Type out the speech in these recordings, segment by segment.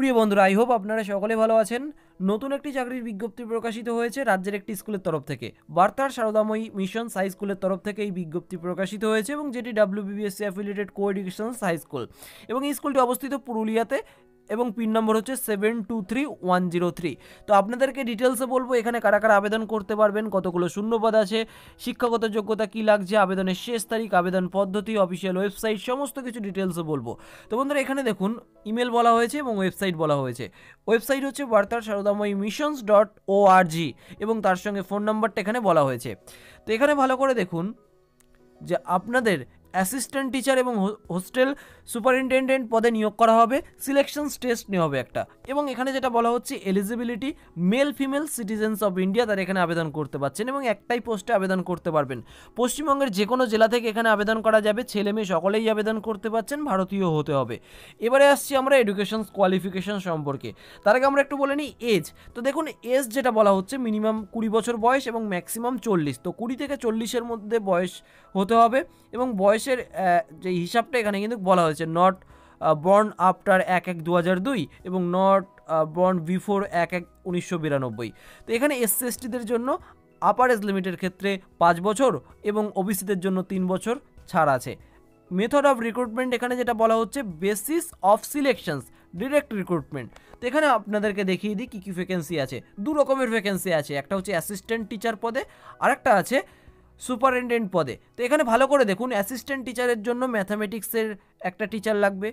প্রিয় বন্ধুরা I hope আপনারা সকলে ভালো আছেন নতুন একটি চাকরির বিজ্ঞপ্তি প্রকাশিত হয়েছে রাজ্যের একটি স্কুলের তরফ থেকে বার্তার সারদাময়ী মিশন সাই স্কুলের তরফ থেকে এই বিজ্ঞপ্তি প্রকাশিত হয়েছে এবং যেটি WBBSC affiliated co education high school এবং এই স্কুলটি অবস্থিত পুরুলিয়াতে এবং পিন নম্বর হচ্ছে seven two three one zero three তো আপনাদেরকে ডিটেলসে বলবো এখানে কারা কারা আবেদন করতে পারবেন কতগুলো শূন্যপদ আছে শিক্ষাগত যোগ্যতা কী লাগছে আবেদনের শেষ তারিখ আবেদন পদ্ধতি অফিসিয়াল ওয়েবসাইট সমস্ত কিছু ডিটেলসে বলবো তো বন্ধুরা এখানে দেখুন ইমেল বলা হয়েছে এবং ওয়েবসাইট বলা হয়েছে ওয়েবসাইট হচ্ছে বার্তার সারদাময়ী মিশনস ডট ও আর জি এবং তার সঙ্গে ফোন নম্বরটা এখানে বলা হয়েছে তো এখানে ভালো করে দেখুন যে আপনাদের অ্যাসিস্ট্যান্ট টিচার এবং হোস্টেল সুপারিনটেন্ডেন্ট পদে নিয়োগ করা হবে সিলেকশন টেস্ট নেওয়া হবে একটা এবং এখানে যেটা বলা হচ্ছে eligibility male female citizens of India তারা এখানে আবেদন করতে পারছেন এবং একটাই পোস্টে আবেদন করতে পারবেন পশ্চিমবঙ্গের যে কোনো জেলা থেকে এখানে আবেদন করা যাবে ছেলে মেয়ে সকলেই আবেদন করতে পারছেন ভারতীয় হতে হবে এবারে আসছি আমরা এডুকেশন কোয়ালিফিকেশন সম্পর্কে তার আগে আমরা একটু বলে নিই এজ তো দেখুন এজ যেটা বলা হচ্ছে মিনিমাম কুড়ি বছর বয়স এবং ম্যাক্সিমাম চল্লিশ তো কুড়ি থেকে চল্লিশের মধ্যে বয়স হতে হবে এবং বয়স বয়সের যে হিসাবটা এখানে কিন্তু বলা হয়েছে নট বর্ন আফটার এক এক দু হাজার দুই এবং নট বর্ন বিফোর এক এক উনিশশো বিরানব্বই তো এখানে এসসিএসটিদের জন্য আপার এজ লিমিটের ক্ষেত্রে পাঁচ বছর এবং ওবিসিদের জন্য তিন বছর ছাড় আছে মেথড অফ রিক্রুটমেন্ট এখানে যেটা বলা হচ্ছে basis of selections direct recruitment তো এখানে আপনাদেরকে দেখিয়ে দিই কী কী ভ্যাকেন্সি আছে দু রকমের ভ্যাকেন্সি আছে একটা হচ্ছে অ্যাসিস্ট্যান্ট টিচার পদে আরেকটা আছে সুপারিনটেন্ডেন্ট পদে তো এখানে ভালো করে দেখুন অ্যাসিস্ট্যান্ট টিচারের জন্য ম্যাথামেটিক্সের একটা টিচার লাগবে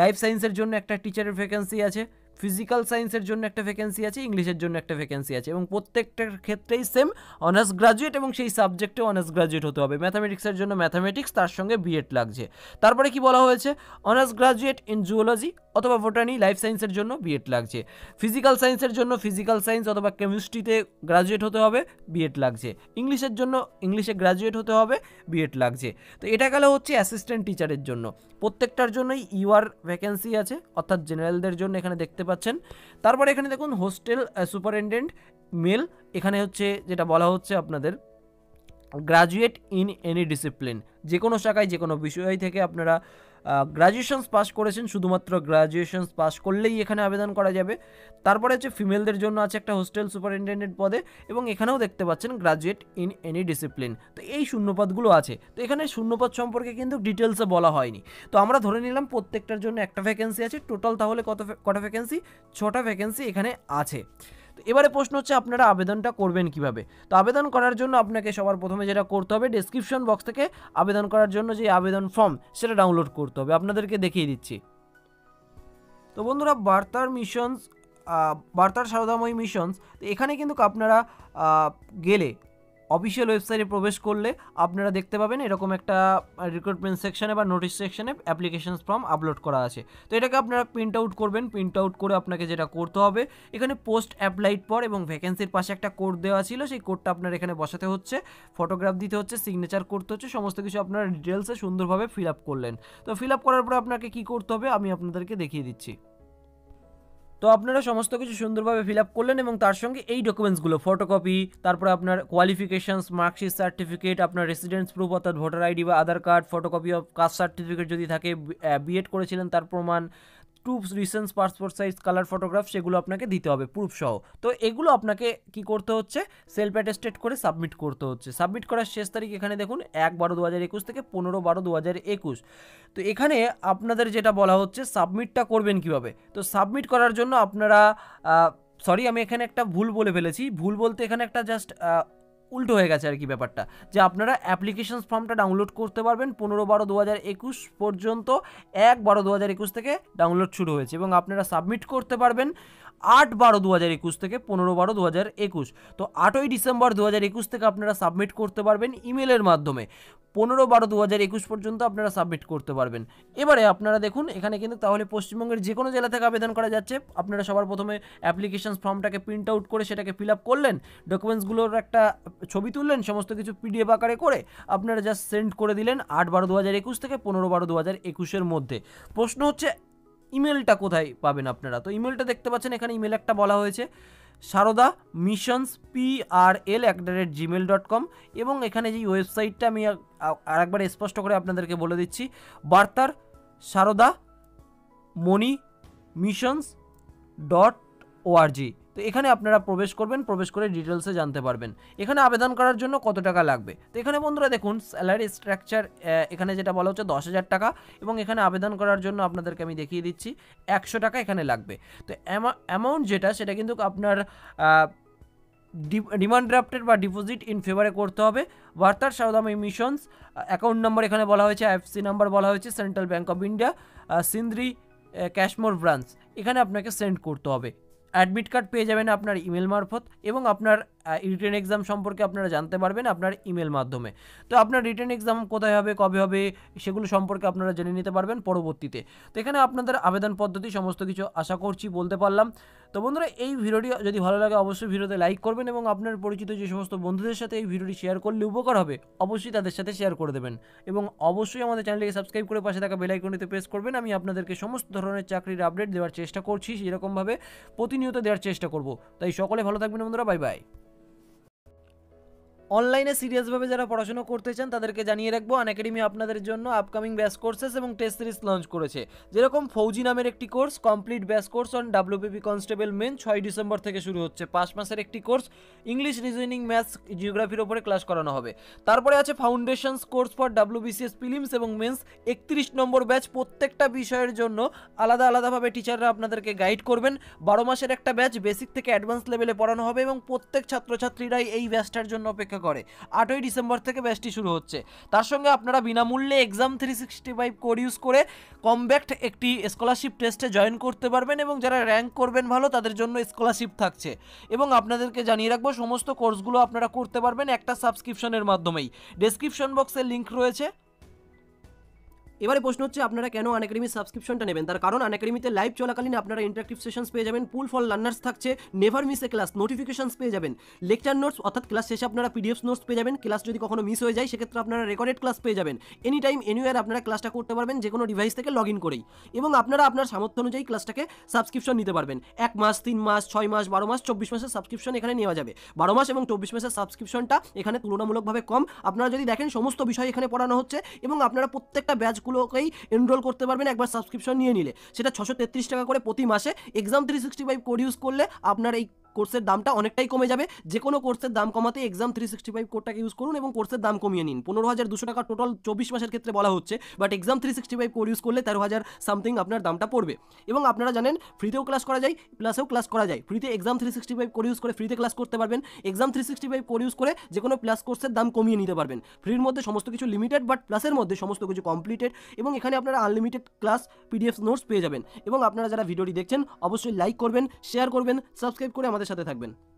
লাইফ সায়েন্সের জন্য একটা টিচারের ভ্যাকেন্সি আছে ফিজিক্যাল সায়েন্সের জন্য একটা ভ্যাকেন্সি আছে ইংলিশের জন্য একটা ভ্যাকেন্সি আছে এবং প্রত্যেকটার ক্ষেত্রেই সেম অনার্স গ্রাজুয়েট এবং সেই সাবজেক্টে অনার্স গ্রাজুয়েট হতে হবে ম্যাথামেটিক্সের জন্য ম্যাথামেটিক্স তার সঙ্গে বিএড লাগছে তারপরে কি বলা হয়েছে অনার্স গ্রাজুয়েট ইন জুওলজি অথবা ভোটানি লাইফ সায়েন্সের জন্য বিএড লাগছে ফিজিক্যাল সায়েন্সের জন্য ফিজিক্যাল সায়েন্স অথবা কেমিস্ট্রিতে গ্রাজুয়েট হতে হবে বিএড লাগছে ইংলিশের জন্য ইংলিশে গ্রাজুয়েট হতে হবে বিএড লাগছে তো এটা গেলে হচ্ছে অ্যাসিস্ট্যান্ট টিচারের জন্য প্রত্যেকটার জন্যই ইউআর e ভ্যাকেন্সি আছে অর্থাৎ জেনারেলদের জন্য এখানে দেখতে পাচ্ছেন তারপরে এখানে দেখুন হোস্টেল সুপারিনটেন্ডেন্ট মেল এখানে হচ্ছে যেটা বলা হচ্ছে আপনাদের গ্রাজুয়েট ইন এনি ডিসিপ্লিন যে কোনো শাখায় যে কোনো বিষয় থেকে আপনারা গ্র্যাজুয়েশনস পাশ করেছেন শুধুমাত্র গ্র্যাজুয়েশনস পাশ করলেই এখানে আবেদন করা যাবে তারপরে হচ্ছে ফিমেলদের জন্য আছে একটা হোস্টেল সুপারিনটেন্ডেন্ট পদে এবং এখানেও দেখতে পাচ্ছেন গ্রাজুয়েট ইন এনি ডিসিপ্লিন তো এই শূন্যপদগুলো আছে তো এখানে শূন্যপদ সম্পর্কে কিন্তু ডিটেলসে বলা হয়নি তো আমরা ধরে নিলাম প্রত্যেকটার জন্য একটা ভ্যাকেন্সি আছে টোটাল তাহলে কত কটা ভ্যাকেন্সি ছটা ভ্যাকেন্সি এখানে আছে তো এবারে প্রশ্ন হচ্ছে আপনারা আবেদনটা করবেন কিভাবে তো আবেদন করার জন্য আপনাকে সবার প্রথমে যেটা করতে হবে ডেসক্রিপশন বক্স থেকে আবেদন করার জন্য যে আবেদন ফর্ম সেটা ডাউনলোড করতে হবে আপনাদেরকে দেখিয়ে দিচ্ছি তো বন্ধুরা বার্তার মিশনস বার্তার সারদাময়ী মিশনস তো এখানে কিন্তু আপনারা গেলে অফিসিয়াল ওয়েবসাইটে প্রবেশ করলে আপনারা দেখতে পাবেন এরকম একটা রিক্রুটমেন্ট সেকশানে বা নোটিশ সেকশানে অ্যাপ্লিকেশান ফর্ম আপলোড করা আছে তো এটাকে আপনারা প্রিন্ট আউট করবেন প্রিন্ট আউট করে আপনাকে যেটা করতে হবে এখানে পোস্ট অ্যাপ্লাইড পর এবং ভ্যাকেন্সির পাশে একটা কোড দেওয়া ছিল সেই কোডটা আপনার এখানে বসাতে হচ্ছে ফটোগ্রাফ দিতে হচ্ছে সিগনেচার করতে হচ্ছে সমস্ত কিছু আপনারা ডিটেলসে সুন্দরভাবে ফিল আপ করলেন তো ফিল আপ করার পর আপনাকে কী করতে হবে আমি আপনাদেরকে দেখিয়ে দিচ্ছি তো আপনারা সমস্ত কিছু সুন্দরভাবে ফিল আপ করলেন এবং তার সঙ্গে এই ডকুমেন্টসগুলো ফটোকপি তারপরে আপনার কোয়ালিফিকেশনস মার্কশিট সার্টিফিকেট আপনার রেসিডেন্স প্রুফ অর্থাৎ ভোটার আইডি বা Aadhaar card photocopy of caste certificate যদি থাকে বিএড করেছিলেন তার প্রমাণ two recent passport size colour photograph সেগুলো আপনাকে দিতে হবে প্রুফ সহ তো এগুলো আপনাকে কি করতে হচ্ছে সেলফ অ্যাটেস্টেড করে সাবমিট করতে হচ্ছে সাবমিট করার শেষ তারিখ এখানে দেখুন এক বারো দু হাজার একুশ থেকে পনেরো বারো দু হাজার একুশ তো এখানে আপনাদের যেটা বলা হচ্ছে সাবমিটটা করবেন কিভাবে তো সাবমিট করার জন্য আপনারা সরি আমি এখানে একটা ভুল বলে ফেলেছি ভুল বলতে এখানে একটা জাস্ট উল্টো হয়ে গেছে আর কি ব্যাপারটা যে আপনারা অ্যাপ্লিকেশনস ফর্মটা ডাউনলোড করতে পারবেন পনেরো বারো দু হাজার একুশ পর্যন্ত এক বারো দু হাজার একুশ থেকে ডাউনলোড শুরু হয়েছে এবং আপনারা সাবমিট করতে পারবেন আট বারো দু হাজার একুশ থেকে পনেরো বারো দু হাজার একুশ তো আটই ডিসেম্বর দু হাজার একুশ থেকে আপনারা সাবমিট করতে পারবেন ইমেলের মাধ্যমে পনেরো বারো দু হাজার একুশ পর্যন্ত আপনারা সাবমিট করতে পারবেন এবারে আপনারা দেখুন এখানে কিন্তু তাহলে পশ্চিমবঙ্গের যে কোনো জেলা থেকে আবেদন করা যাচ্ছে আপনারা সবার প্রথমে অ্যাপ্লিকেশন ফর্মটাকে প্রিন্ট আউট করে সেটাকে ফিল আপ করলেন ডকুমেন্টসগুলোর একটা ছবি তুললেন সমস্ত কিছু পিডিএফ আকারে করে আপনারা জাস্ট সেন্ড করে দিলেন আট বারো দু হাজার একুশ থেকে পনেরো বারো দু হাজার একুশের মধ্যে প্রশ্ন হচ্ছে ইমেলটা কোথায় পাবেন আপনারা তো ইমেলটা দেখতে পাচ্ছেন এখানে ইমেল একটা বলা হয়েছে Sarada missions PRL at the rate Gmail dot com এবং এখানে যে ওয়েবসাইটটা আমি আরেকবার স্পষ্ট করে আপনাদেরকে বলে দিচ্ছি বার্তার Sarada Mani missions dot ORG তো এখানে আপনারা প্রবেশ করবেন প্রবেশ করে ডিটেলসে জানতে পারবেন এখানে আবেদন করার জন্য কত টাকা লাগবে তো এখানে বন্ধুরা দেখুন স্যালারি স্ট্রাকচার এখানে যেটা বলা হচ্ছে দশ হাজার টাকা এবং এখানে আবেদন করার জন্য আপনাদেরকে আমি দেখিয়ে দিচ্ছি একশো টাকা এখানে লাগবে তো অ্যামাউন্ট যেটা সেটা কিন্তু আপনার ডিমান্ড ড্রাফটেড বা ডিপোজিট ইন ফেভারে করতে হবে বার্তার সারদাম মিশনস অ্যাকাউন্ট নাম্বার এখানে বলা হয়েছে আইএফসি নাম্বার বলা হয়েছে central bank of India Sindri ক্যাশমোর ব্রাঞ্চ এখানে আপনাকে সেন্ড করতে হবে অ্যাডমিট কার্ড পেয়ে যাবেন আপনার ইমেল মারফত এবং আপনার রিটেন এক্সাম সম্পর্কে আপনারা জানতে পারবেন আপনার ইমেল মাধ্যমে তো আপনার রিটেন এক্সাম কোথায় হবে কবে হবে সেগুলো সম্পর্কে আপনারা জেনে নিতে পারবেন পরবর্তীতে তো এখানে আপনাদের আবেদন পদ্ধতি সমস্ত কিছু আশা করছি বলতে পারলাম তো বন্ধুরা এই ভিডিওটি যদি ভালো লাগে অবশ্যই ভিডিওতে লাইক করবেন এবং আপনার পরিচিত যে সমস্ত বন্ধুদের সাথে এই ভিডিওটি শেয়ার করলে উপকার হবে অবশ্যই তাদের সাথে শেয়ার করে দেবেন এবং অবশ্যই আমাদের চ্যানেলটিকে সাবস্ক্রাইব করে পাশে থাকা বেলাইকনিতে প্রেস করবেন আমি আপনাদেরকে সমস্ত ধরনের চাকরির আপডেট দেওয়ার চেষ্টা করছি সেরকমভাবে প্রতিনিয়ত দেওয়ার চেষ্টা করব তাই সকলে ভালো থাকবেন বন্ধুরা বাই বাই অনলাইনে সিরিয়াসভাবে যারা পড়াশোনা করতে চান তাদেরকে জানিয়ে রাখবো আন একাডেমি আপনাদের জন্য আপকামিং ব্যাস কোর্সেস এবং টেস্ট সিরিজ লঞ্চ করেছে যেরকম ফৌজি নামের একটি course complete batch course on WPP constable main ছয় ডিসেম্বর থেকে শুরু হচ্ছে পাঁচ মাসের একটি কোর্স ইংলিশ রিজনিং ম্যাথস জিওগ্রাফির ওপরে ক্লাস করানো হবে তারপরে আছে foundations course for WBCS prelims এবং মেন্স একত্রিশ নম্বর ব্যাচ প্রত্যেকটা বিষয়ের জন্য আলাদা আলাদাভাবে টিচাররা আপনাদেরকে গাইড করবেন বারো মাসের একটা ব্যাচ বেসিক থেকে অ্যাডভান্স লেভেলে পড়ানো হবে এবং প্রত্যেক ছাত্রছাত্রীরাই এই ব্যাচটার জন্য অপেক্ষা করে আটই ডিসেম্বর থেকে ব্যাচটি শুরু হচ্ছে তার সঙ্গে আপনারা বিনামূল্যে exam three sixty five code use করে কমব্যাক্ট একটি স্কলারশিপ টেস্টে জয়েন করতে পারবেন এবং যারা র্যাঙ্ক করবেন ভালো তাদের জন্য স্কলারশিপ থাকছে এবং আপনাদেরকে জানিয়ে রাখবো সমস্ত কোর্সগুলো আপনারা করতে পারবেন একটা সাবস্ক্রিপশনের মাধ্যমেই ডেসক্রিপশন বক্সের লিঙ্ক রয়েছে এবারে প্রশ্ন হচ্ছে আপনারা কেন আনএকাডেমি সাবস্ক্রিপশনটা নেবেন তার কারণ আনএকাডেমিতে লাইভ চলাকালীন আপনারা ইন্টারাক্টিভ সেশনস পেয়ে যাবেন পুল ফর লার্নার্স থাকছে never miss a class notifications পেয়ে যাবেন লেকচার নোটস অর্থাৎ ক্লাস শেষে আপনারা পিডিএফ নোটস পেয়ে যাবেন ক্লাস যদি কখনো মিস হয়ে যায় সেক্ষেত্রে আপনারা রেকর্ডেড ক্লাস পেয়ে যাবেন এনি টাইম এনিওয়ার আপনারা ক্লাসটা করতে পারবেন যে কোনো ডিভাইস থেকে লগ ইন করেই এবং আপনারা আপনার সামর্থ্য অনুযায়ী ক্লাসটাকে সাবস্ক্রিপশন নিতে পারবেন এক মাস তিন মাস ছয় মাস বারো মাস চব্বিশ মাসের সাবস্ক্রিপশন এখানে নেওয়া যাবে বারো মাস এবং চব্বিশ মাসের সাবস্ক্রিপশনটা এখানে তুলনামূলকভাবে কম আপনারা যদি দেখেন সমস্ত বিষয় এখানে পড়ানো হচ্ছে এবং আপনারা প্রত্যেকটা ব্যাচগুলো কোর্সগুলোকেই এনরোল করতে পারবেন একবার সাবস্ক্রিপশন নিয়ে নিলে সেটা ছশো টাকা করে প্রতি মাসে exam three sixty five code use করলে আপনার এই কোর্সের দামটা অনেকটাই কমে যাবে যে কোনো কোর্সের দাম কমাতে এক্সাম থ্রি সিক্সটি ফাইভ কোডটাকে ইউজ করুন এবং কোর্সের দাম কমিয়ে নিন পনেরো হাজার দুশো টাকা টোটাল চব্বিশ মাসের ক্ষেত্রে বলা হচ্ছে but exam three sixty five code use করলে তেরো হাজার সামথিং আপনার দামটা পড়বে এবং আপনারা জানেন ফ্রিতেও ক্লাস করা যায় প্লাসেও ক্লাস করা যায় ফ্রিতে exam three sixty five code use করে ফ্রিতে ক্লাস করতে পারবেন exam three sixty five code use করে যে কোনো প্লাস কোর্সের দাম কমিয়ে নিতে পারবেন ফ্রির মধ্যে সমস্ত কিছু লিমিটেড বাট প্লাসের মধ্যে সমস্ত কিছু কমপ্লিটেড এবং এখানে আপনারা আনলিমিটেড ক্লাস পিডিএফ নোটস পেয়ে যাবেন এবং আপনারা যারা ভিডিওটি দেখছেন অবশ্যই লাইক করবেন শেয়ার করবেন সাবস্ক্রাইব করে আমাদের আমাদের সাথে থাকবেন